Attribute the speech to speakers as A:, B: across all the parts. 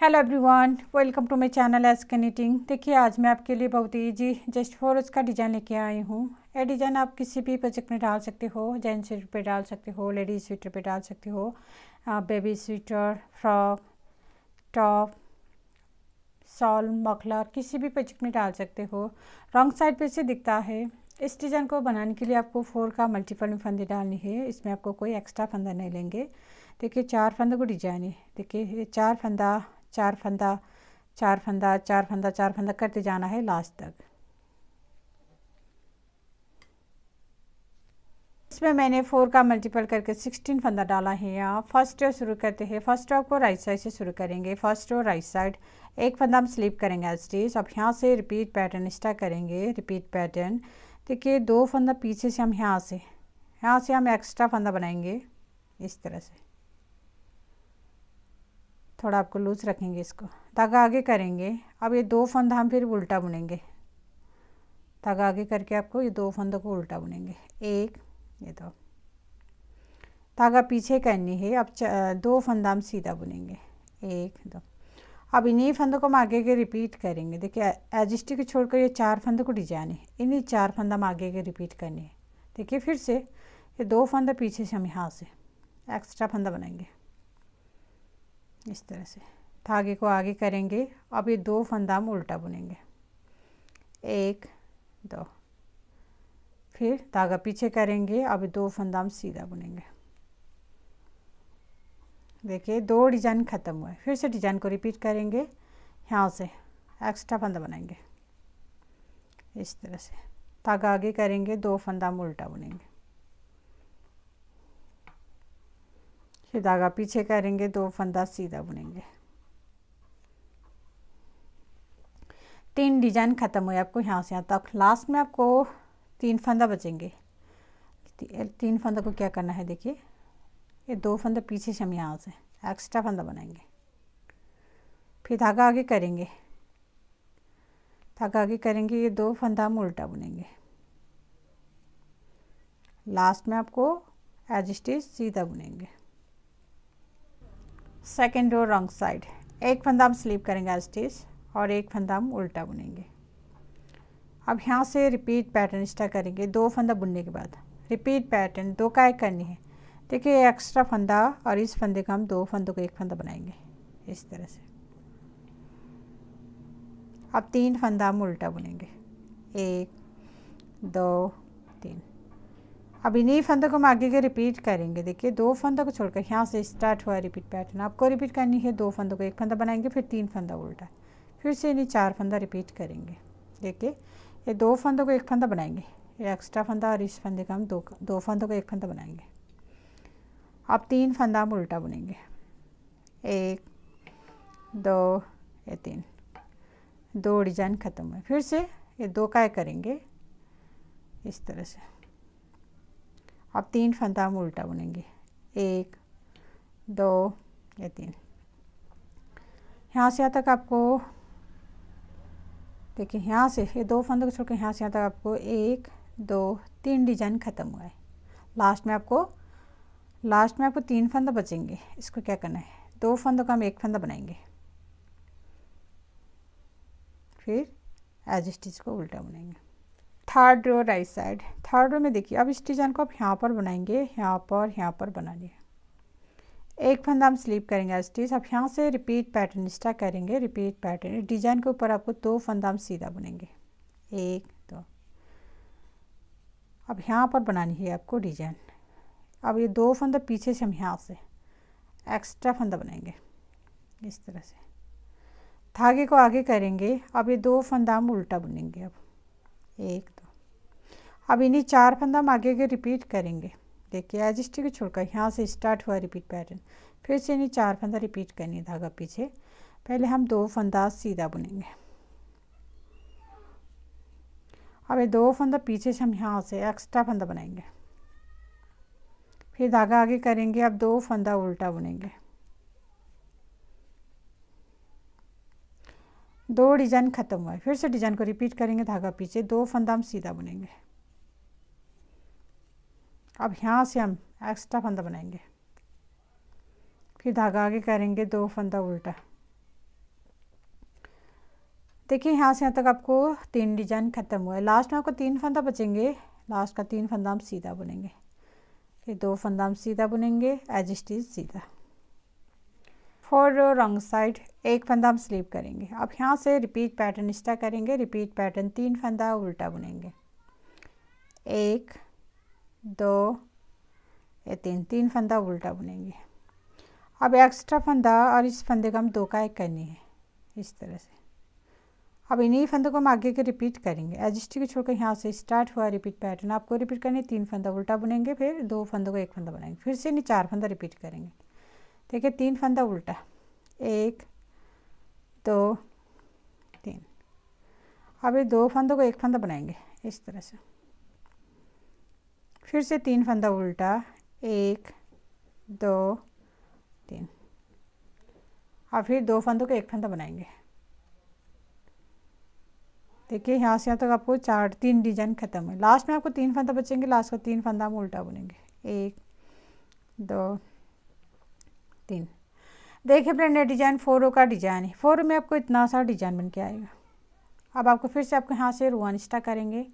A: hello everyone welcome to my channel एस ईटिंग देखिए आज मैं आपके लिए बहुत ही ईजी जस्ट फॉर उसका डिज़ाइन लेके आई हूँ ये डिज़ाइन आप किसी भी प्रोजेक्ट में डाल सकते हो जेंट्स स्वीटर पे डाल सकते हो लेडीज स्वेटर पे डाल सकते हो baby sweater frock top shawl muffler किसी भी प्रोजेक्ट में डाल सकते हो रॉन्ग साइड पर से दिखता है इस डिज़ाइन को बनाने के लिए आपको फोर का मल्टीपल में फंदे डालनी है इसमें आपको कोई एक्स्ट्रा फंदा नहीं लेंगे देखिए चार फंदों को डिजाइन है देखिए ये चार फंदा चार फंदा चार फंदा चार फंदा चार फंदा करते जाना है लास्ट तक इसमें मैंने फोर का मल्टीपल करके सिक्सटीन फंदा डाला है यहाँ फर्स्ट रो शुरू करते हैं फर्स्ट रो को राइट साइड से शुरू करेंगे फर्स्ट रो राइट साइड एक फंदा हम स्लिप करेंगे एज टीज अब यहाँ से रिपीट पैटर्न स्टार्ट करेंगे रिपीट पैटर्न देखिए दो फंदा पीछे से हम यहाँ से यहाँ से हम एक्स्ट्रा फंदा बनाएंगे इस तरह से थोड़ा आपको लूज रखेंगे इसको धागा आगे करेंगे अब ये दो फंदा हम फिर उल्टा बुनेंगे धागा आगे करके आपको ये दो फंदों को उल्टा बुनेंगे एक ये दो धागा पीछे करनी है अब दो फंदा हम सीधा बुनेंगे एक दो अब इन्हीं फंदों को हम आगे के रिपीट करेंगे देखिए एजिस्टिक छोड़कर ये चार फंदों को डिजाइन है इन्हीं चार फंदा हम आगे के रिपीट करनी है देखिए फिर से ये दो फंदा पीछे से हम यहाँ से एक्स्ट्रा फंदा बनाएंगे इस तरह से धागे को आगे करेंगे अब ये दो फंदाम उल्टा बुनेंगे एक दो फिर धागा पीछे करेंगे अब दो फंदाम सीधा बुनेंगे देखिए दो डिजाइन ख़त्म हुए फिर से डिजाइन को रिपीट करेंगे यहाँ से एक्स्ट्रा फंदा बनाएंगे इस तरह से धागा आगे करेंगे दो फंदाम उल्टा बुनेंगे फिर धागा पीछे करेंगे दो फंदा सीधा बुनेंगे तीन डिजाइन ख़त्म हुए आपको यहाँ से यहाँ तक लास्ट में आपको तीन फंदा बचेंगे तीन फंदा को क्या करना है देखिए ये दो फंदा पीछे से हम यहाँ से एक्स्ट्रा फंदा बनाएंगे फिर धागा आगे करेंगे धागा आगे करेंगे ये दो फंदा हम उल्टा बुनेंगे लास्ट में आपको एज सीधा बुनेंगे सेकेंड रो रॉन्ग साइड एक फंदा हम स्लीप करेंगे एज और एक फंदा हम उल्टा बुनेंगे अब यहाँ से रिपीट पैटर्न स्टार्ट करेंगे दो फंदा बुनने के बाद रिपीट पैटर्न दो का एक करनी है देखिए एक्स्ट्रा फंदा और इस फंदे का हम दो फंदों को एक फंदा बनाएंगे इस तरह से अब तीन फंदा हम उल्टा बुनेंगे एक दो तीन अब इन्हीं फंदों को हम आगे के रिपीट करेंगे देखिए दो फंदों को छोड़कर यहाँ से स्टार्ट हुआ रिपीट पैटर्न आपको रिपीट करनी है दो फंदों को एक फंदा बनाएंगे फिर तीन फंदा उल्टा फिर से इन्हीं चार फंदा रिपीट करेंगे देखिए ये दो फंदों को एक फंदा बनाएंगे ये एक्स्ट्रा फंदा और इस फंदे का हम दो दो फंदों को एक फंदा बनाएंगे अब तीन फंदा हम उल्टा बुनेंगे एक दो ये तीन दो डिजाइन ख़त्म हुए फिर से ये दो काय करेंगे इस तरह से अब तीन फंदा हम उल्टा बुनेंगे एक दो या तीन यहाँ से यहाँ तक आपको देखिए यहाँ से ये दो फंदों को छोड़कर यहाँ से यहाँ तक आपको एक दो तीन डिजाइन ख़त्म हुआ है लास्ट में आपको लास्ट में आपको तीन फंदा बचेंगे इसको क्या करना है दो फंदों का हम एक फंदा बनाएंगे फिर एज स्टिच को उल्टा बनाएंगे third row right side third row में देखिए अब इस डिजाइन को आप यहाँ पर बनाएंगे यहाँ पर यहाँ पर बना लिए एक फंदा हम स्लीप करेंगे स्टिच आप यहाँ से रिपीट पैटर्न स्टा करेंगे रिपीट पैटर्न डिजाइन के ऊपर आपको दो फंदा हम सीधा बुनेंगे एक दो अब यहाँ पर बनानी है आपको डिजाइन अब ये दो फंदा पीछे से हम यहाँ से एक्स्ट्रा फंदा बनाएंगे इस तरह से धागे को आगे करेंगे अब ये दो फंदा हम उल्टा बुनेंगे अब एक अब इन्हीं चार फंदा हम आगे आगे रिपीट करेंगे देखिए एजिस्टी को छोड़कर यहाँ से स्टार्ट हुआ रिपीट पैटर्न फिर से इन्हीं चार फंदा रिपीट करनी धागा पीछे पहले हम दो फंदा सीधा बुनेंगे अब ये दो फंदा पीछे से हम यहाँ से एक्स्ट्रा फंदा बनाएंगे फिर धागा आगे करेंगे अब दो फंदा उल्टा बुनेंगे दो डिजाइन खत्म हुआ है फिर से डिजाइन को रिपीट करेंगे धागा पीछे दो फंदा हम सीधा बुनेंगे अब यहाँ से हम एक्स्ट्रा फंदा बनाएंगे फिर धागा आगे करेंगे दो फंदा उल्टा देखिए यहाँ से यहाँ तक आपको तीन डिजाइन ख़त्म हुआ है लास्ट में आपको तीन फंदा बचेंगे लास्ट का तीन फंदा हम सीधा बुनेंगे फिर दो फंदा हम सीधा बुनेंगे एज स्टीज सीधा फोर रो रॉन्ग साइड एक फंदा हम स्लीप करेंगे अब यहाँ से रिपीट पैटर्न स्टा करेंगे रिपीट पैटर्न तीन फंदा उल्टा बुनेंगे एक दो ये तीन तीन फंदा उल्टा बुनेंगे अब एक्स्ट्रा फंदा और इस फंदे का हम दो का एक करनी है इस तरह से अब इन्हीं फंदों को हम आगे के रिपीट करेंगे एजिस्टी को छोड़कर यहाँ से स्टार्ट हुआ रिपीट पैटर्न आपको रिपीट करनी है तीन फंदा उल्टा बुनेंगे फिर दो फंदों को एक फंदा बनाएंगे फिर से नहीं चार फंदा रिपीट करेंगे देखिए तीन फंदा उल्टा एक दो तीन अब ये दो फंदों को एक फंदा बनाएंगे इस तरह से फिर से तीन फंदा उल्टा एक दो तीन और फिर दो फंदों का एक फंदा बनाएंगे देखिए यहाँ से यहाँ तक तो आपको चार तीन डिजाइन ख़त्म है लास्ट में आपको तीन फंदा बचेंगे लास्ट का तीन फंदा हम उल्टा बुनेंगे एक दो तीन देखिए फ्रेंड ये डिज़ाइन फोर का डिज़ाइन है फोर में आपको इतना सा डिज़ाइन बन के आएगा अब आपको फिर से आपको यहाँ से रुआ स्टा करेंगे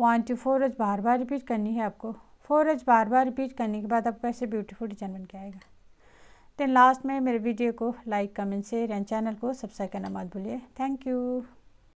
A: वन टू फोर रोज बार बार रिपीट करनी है आपको फोर रज बार बार रिपीट करने के बाद आपको ऐसे ब्यूटीफुल डिजाइन बन के आएगा देन लास्ट में मेरे वीडियो को like comment share and channel को सब्सक्राइब करना मत भूलिए थैंक यू